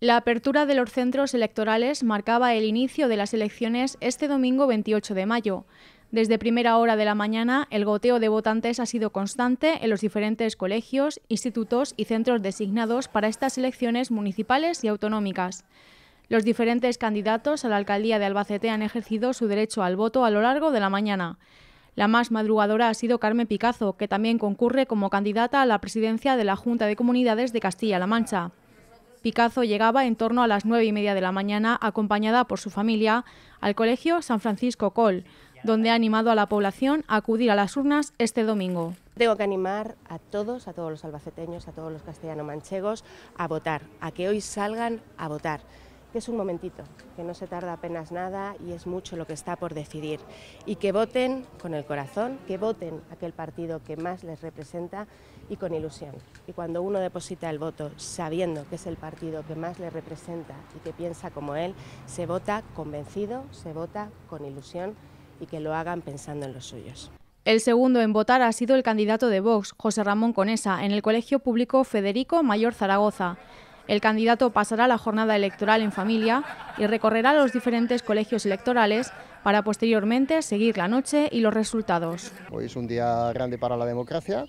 La apertura de los centros electorales marcaba el inicio de las elecciones este domingo 28 de mayo. Desde primera hora de la mañana, el goteo de votantes ha sido constante en los diferentes colegios, institutos y centros designados para estas elecciones municipales y autonómicas. Los diferentes candidatos a la alcaldía de Albacete han ejercido su derecho al voto a lo largo de la mañana. La más madrugadora ha sido Carmen Picazo, que también concurre como candidata a la presidencia de la Junta de Comunidades de Castilla-La Mancha. Picazo llegaba en torno a las nueve y media de la mañana, acompañada por su familia, al colegio San Francisco Col, donde ha animado a la población a acudir a las urnas este domingo. Tengo que animar a todos, a todos los albaceteños, a todos los castellano-manchegos, a votar, a que hoy salgan a votar que es un momentito, que no se tarda apenas nada y es mucho lo que está por decidir. Y que voten con el corazón, que voten aquel partido que más les representa y con ilusión. Y cuando uno deposita el voto sabiendo que es el partido que más le representa y que piensa como él, se vota convencido, se vota con ilusión y que lo hagan pensando en los suyos. El segundo en votar ha sido el candidato de Vox, José Ramón Conesa, en el Colegio Público Federico Mayor Zaragoza. El candidato pasará la jornada electoral en familia y recorrerá los diferentes colegios electorales para posteriormente seguir la noche y los resultados. Hoy es un día grande para la democracia,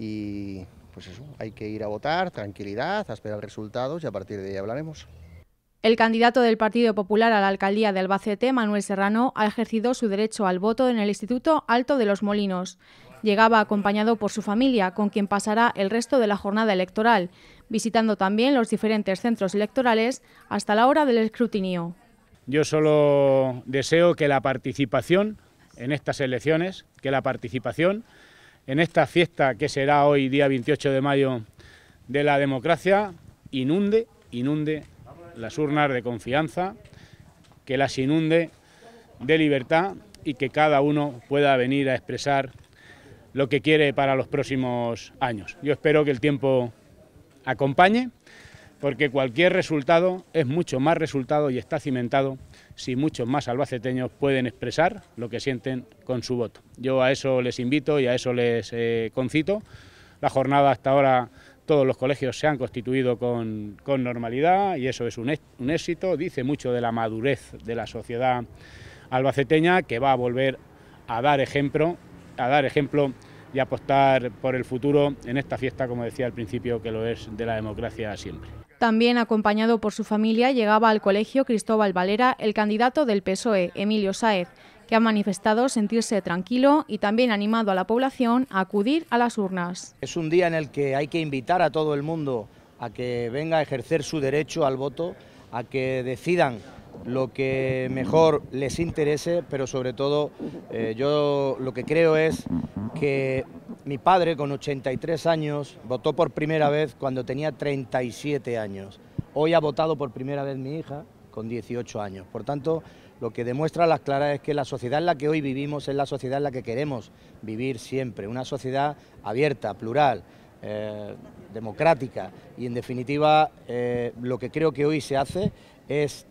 y pues eso, hay que ir a votar, tranquilidad, a esperar resultados y a partir de ahí hablaremos. El candidato del Partido Popular a la alcaldía de Albacete, Manuel Serrano, ha ejercido su derecho al voto en el Instituto Alto de los Molinos. Llegaba acompañado por su familia, con quien pasará el resto de la jornada electoral, visitando también los diferentes centros electorales hasta la hora del escrutinio. Yo solo deseo que la participación en estas elecciones, que la participación en esta fiesta que será hoy día 28 de mayo de la democracia, inunde, inunde las urnas de confianza, que las inunde de libertad y que cada uno pueda venir a expresar lo que quiere para los próximos años. Yo espero que el tiempo acompañe porque cualquier resultado es mucho más resultado y está cimentado si muchos más albaceteños pueden expresar lo que sienten con su voto. Yo a eso les invito y a eso les eh, concito. La jornada hasta ahora todos los colegios se han constituido con, normalidad y eso es un, éxito. Dice mucho de la madurez de la sociedad albaceteña que va a volver a dar ejemplo, a dar ejemplo y apostar por el futuro en esta fiesta, como decía al principio, que lo es de la democracia siempre. También acompañado por su familia llegaba al colegio Cristóbal Valera, el candidato del PSOE, Emilio Sáez, que ha manifestado sentirse tranquilo y también animado a la población a acudir a las urnas. Es un día en el que hay que invitar a todo el mundo a que venga a ejercer su derecho al voto, a que decidan lo que mejor les interese, pero sobre todo eh, yo lo que creo es que mi padre, con 83 años, votó por primera vez cuando tenía 37 años. Hoy ha votado por primera vez mi hija, con 18 años. Por tanto, lo que demuestra a las claras es que la sociedad en la que hoy vivimos es la sociedad en la que queremos vivir siempre, una sociedad abierta, plural, eh, democrática y en definitiva eh, lo que creo que hoy se hace es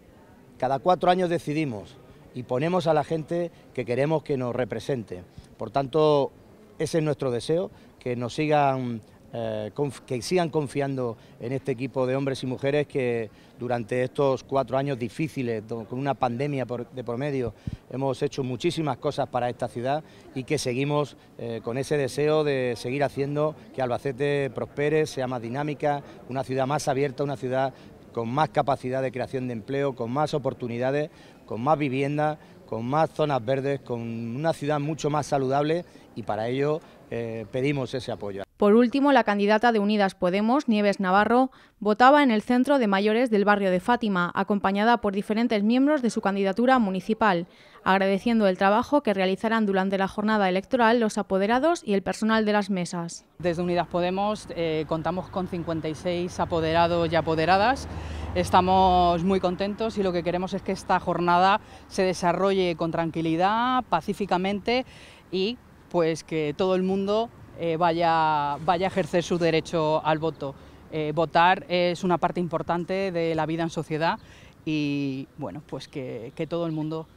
cada cuatro años decidimos y ponemos a la gente que queremos que nos represente. Por tanto, ese es nuestro deseo, que nos sigan eh, que sigan confiando en este equipo de hombres y mujeres que durante estos cuatro años difíciles, con una pandemia por, de promedio, hemos hecho muchísimas cosas para esta ciudad y que seguimos eh, con ese deseo de seguir haciendo que Albacete prospere, sea más dinámica, una ciudad más abierta, una ciudad con más capacidad de creación de empleo, con más oportunidades, con más vivienda, con más zonas verdes, con una ciudad mucho más saludable y para ello eh, pedimos ese apoyo. Por último, la candidata de Unidas Podemos, Nieves Navarro, votaba en el centro de mayores del barrio de Fátima, acompañada por diferentes miembros de su candidatura municipal, agradeciendo el trabajo que realizarán durante la jornada electoral los apoderados y el personal de las mesas. Desde Unidas Podemos eh, contamos con 56 apoderados y apoderadas Estamos muy contentos y lo que queremos es que esta jornada se desarrolle con tranquilidad, pacíficamente y pues que todo el mundo eh, vaya, vaya a ejercer su derecho al voto. Eh, votar es una parte importante de la vida en sociedad y bueno, pues que, todo el mundo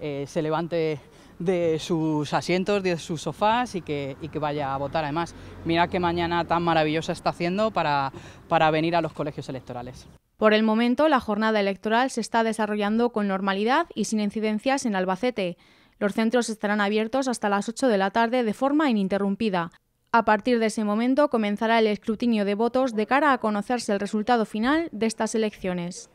eh, se levante de sus asientos, de sus sofás y que, vaya a votar. Además, mira qué mañana tan maravillosa está haciendo para venir a los colegios electorales. Por el momento, la jornada electoral se está desarrollando con normalidad y sin incidencias en Albacete. Los centros estarán abiertos hasta las 8 de la tarde de forma ininterrumpida. A partir de ese momento comenzará el escrutinio de votos de cara a conocerse el resultado final de estas elecciones.